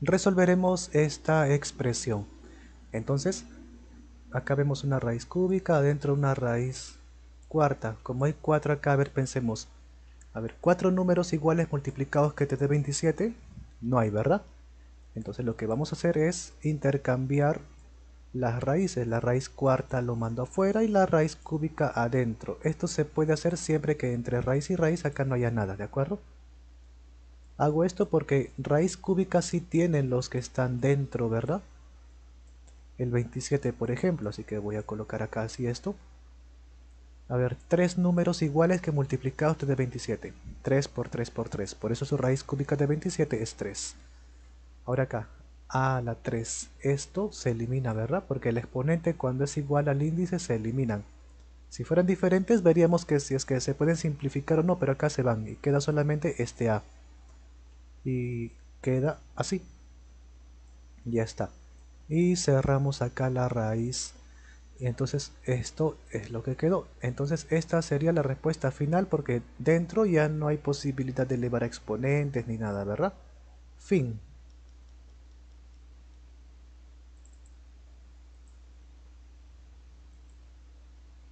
resolveremos esta expresión. Entonces, acá vemos una raíz cúbica, adentro una raíz cuarta. Como hay cuatro acá, a ver, pensemos. A ver, cuatro números iguales multiplicados que te dé 27, no hay, ¿verdad? Entonces lo que vamos a hacer es intercambiar las raíces. La raíz cuarta lo mando afuera y la raíz cúbica adentro. Esto se puede hacer siempre que entre raíz y raíz acá no haya nada, ¿de acuerdo? Hago esto porque raíz cúbica sí tienen los que están dentro, ¿verdad? El 27, por ejemplo, así que voy a colocar acá así esto. A ver, tres números iguales que multiplicados este de 27. 3 por 3 por 3. Por eso su raíz cúbica de 27 es 3. Ahora acá, a la 3. Esto se elimina, ¿verdad? Porque el exponente cuando es igual al índice se eliminan. Si fueran diferentes veríamos que si es que se pueden simplificar o no, pero acá se van y queda solamente este a y queda así ya está y cerramos acá la raíz y entonces esto es lo que quedó entonces esta sería la respuesta final porque dentro ya no hay posibilidad de elevar exponentes ni nada verdad fin